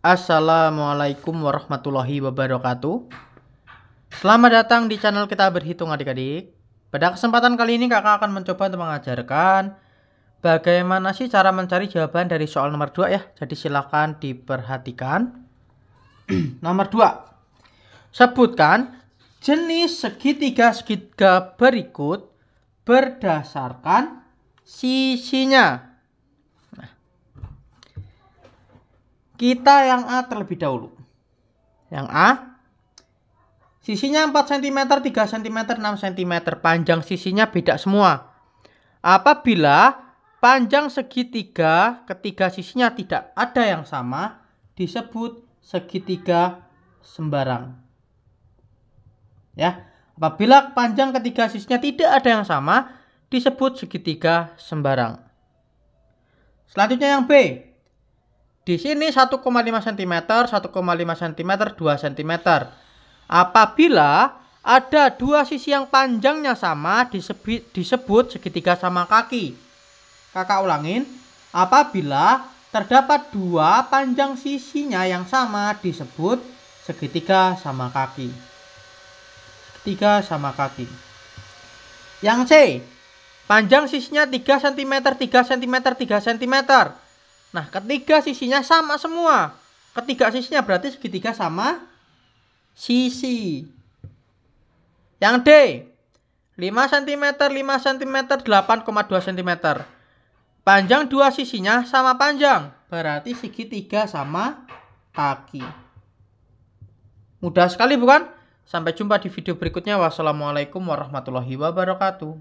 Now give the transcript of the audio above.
Assalamualaikum warahmatullahi wabarakatuh. Selamat datang di channel kita berhitung adik-adik. Pada kesempatan kali ini kakak akan mencoba untuk mengajarkan bagaimana sih cara mencari jawaban dari soal nomor 2 ya. Jadi silahkan diperhatikan. nomor 2. Sebutkan jenis segitiga-segitiga berikut berdasarkan sisinya. Kita yang A terlebih dahulu. Yang A. Sisinya 4 cm, 3 cm, 6 cm. Panjang sisinya beda semua. Apabila panjang segitiga ketiga sisinya tidak ada yang sama, disebut segitiga sembarang. Ya, apabila panjang ketiga sisinya tidak ada yang sama, disebut segitiga sembarang. Selanjutnya yang B. Di sini 1,5 cm, 1,5 cm, 2 cm. Apabila ada dua sisi yang panjangnya sama disebut, disebut segitiga sama kaki. Kakak ulangin, apabila terdapat dua panjang sisinya yang sama disebut segitiga sama kaki. Segitiga sama kaki. Yang C, panjang sisinya 3 cm, 3 cm, 3 cm. Nah, ketiga sisinya sama semua. Ketiga sisinya berarti segitiga sama sisi. Yang D, 5 cm, 5 cm, 8,2 cm. Panjang dua sisinya sama panjang. Berarti segitiga sama kaki. Mudah sekali bukan? Sampai jumpa di video berikutnya. Wassalamualaikum warahmatullahi wabarakatuh.